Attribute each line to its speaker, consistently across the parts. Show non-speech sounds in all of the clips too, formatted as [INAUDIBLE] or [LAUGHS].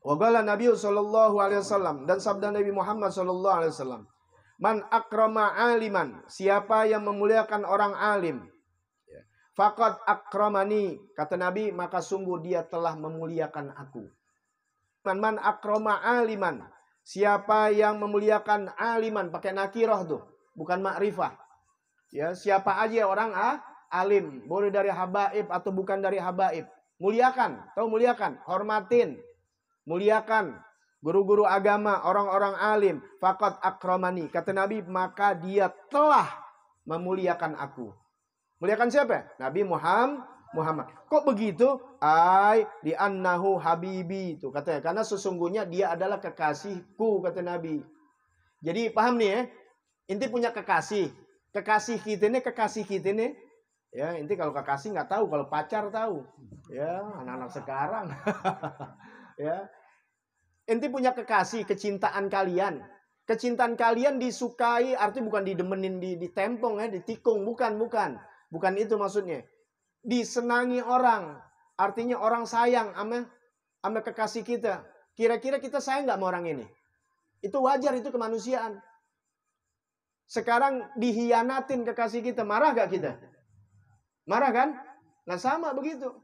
Speaker 1: Wagala Nabi Shallallahu Alaihi Wasallam dan sabda Nabi Muhammad Shallallahu Alaihi Wasallam. Man akrama aliman. Siapa yang memuliakan orang alim. Fakat akramani. Kata Nabi, maka sungguh dia telah memuliakan aku. Man, man akrama aliman. Siapa yang memuliakan aliman. Pakai nakiroh tuh. Bukan makrifah. Ya, siapa aja orang ah, alim. Boleh dari habaib atau bukan dari habaib. Muliakan. Tahu muliakan. Hormatin Muliakan guru-guru agama, orang-orang alim. Fakat akromani. Kata Nabi, maka dia telah memuliakan aku. Muliakan siapa? Nabi Muhammad. Muhammad. Kok begitu? Ai di annahu habibi itu katanya. Karena sesungguhnya dia adalah kekasihku kata Nabi. Jadi paham nih ya? Inti punya kekasih. Kekasih kita ini kekasih kita ini ya inti kalau kekasih nggak tahu kalau pacar tahu ya anak-anak sekarang [LAUGHS] ya. Ente punya kekasih, kecintaan kalian. Kecintaan kalian disukai, artinya bukan didemenin di, ditempong ya, ditikung, bukan, bukan. Bukan itu maksudnya. Disenangi orang, artinya orang sayang sama sama kekasih kita. Kira-kira kita sayang gak sama orang ini? Itu wajar, itu kemanusiaan. Sekarang dihianatin kekasih kita, marah gak kita? Marah kan? Nah sama begitu.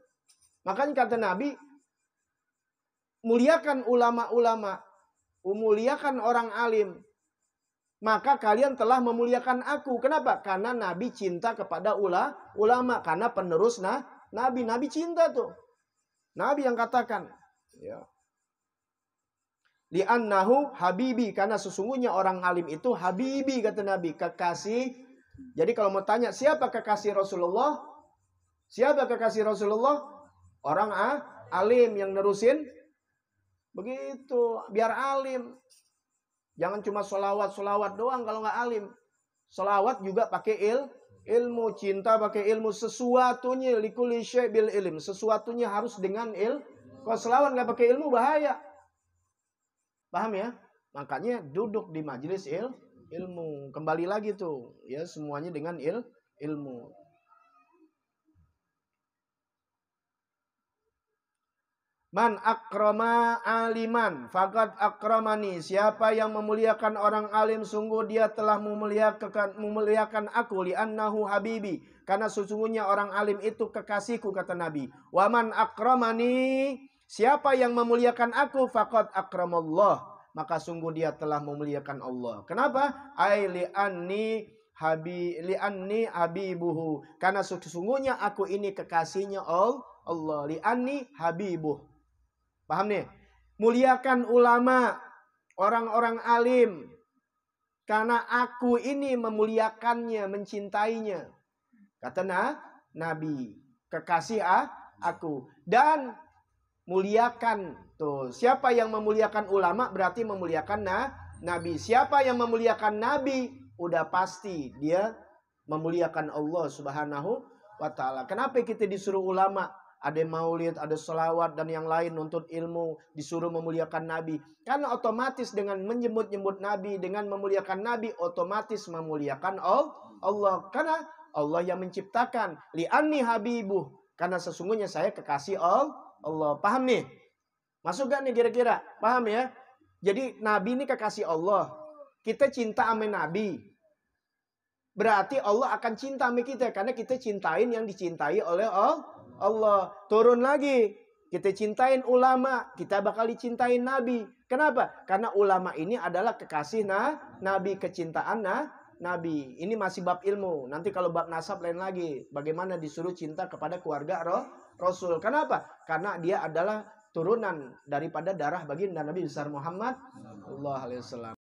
Speaker 1: Makanya kata Nabi, muliakan ulama-ulama, umuliakan orang alim, maka kalian telah memuliakan aku. Kenapa? Karena Nabi cinta kepada ula, ulama. Karena penerus nah, Nabi. Nabi cinta tuh. Nabi yang katakan. Ya. Li'annahu habibi. Karena sesungguhnya orang alim itu habibi kata Nabi. Kekasih. Jadi kalau mau tanya siapa kekasih Rasulullah? Siapa kekasih Rasulullah? Orang ah, alim yang nerusin Begitu, biar alim. Jangan cuma solawat solawat doang kalau nggak alim. Solawat juga pakai il, ilmu cinta pakai ilmu sesuatunya likuli bil ilm sesuatunya harus dengan il. Kalau solawat nggak pakai ilmu bahaya. Paham ya? Makanya duduk di majelis il, ilmu. Kembali lagi tuh ya semuanya dengan il, ilmu. Man akroma aliman fakat akromani. Siapa yang memuliakan orang alim sungguh dia telah memuliakan memuliakan aku li'annahu habibi. Karena sesungguhnya orang alim itu kekasihku kata Nabi. Waman akromani. Siapa yang memuliakan aku fakat akramallah. Maka sungguh dia telah memuliakan Allah. Kenapa? Ai li'anni habi li'anni habibuhu. Karena sesungguhnya aku ini kekasihnya Allah. Allah li'anni habibuh Paham nih? Muliakan ulama, orang-orang alim. Karena aku ini memuliakannya, mencintainya. Kata nah, Nabi, kekasih ah, aku. Dan muliakan. Tuh, siapa yang memuliakan ulama berarti memuliakan nah, Nabi. Siapa yang memuliakan Nabi, udah pasti dia memuliakan Allah Subhanahu wa taala. Kenapa kita disuruh ulama? ada maulid, ada selawat dan yang lain nuntut ilmu, disuruh memuliakan Nabi. Karena otomatis dengan menyebut-nyebut Nabi, dengan memuliakan Nabi, otomatis memuliakan Allah. Karena Allah yang menciptakan. Li'anni habibuh. Karena sesungguhnya saya kekasih Allah. Paham nih? Masuk gak nih kira-kira? Paham ya? Jadi Nabi ini kekasih Allah. Kita cinta sama Nabi berarti Allah akan cinta sama kita karena kita cintain yang dicintai oleh Allah. Allah. Turun lagi. Kita cintain ulama, kita bakal dicintain Nabi. Kenapa? Karena ulama ini adalah kekasih nah, Nabi, kecintaan nah, Nabi. Ini masih bab ilmu. Nanti kalau bab nasab lain lagi. Bagaimana disuruh cinta kepada keluarga roh, Rasul. Kenapa? Karena dia adalah turunan daripada darah baginda Nabi besar Muhammad Allah alaihi wasallam.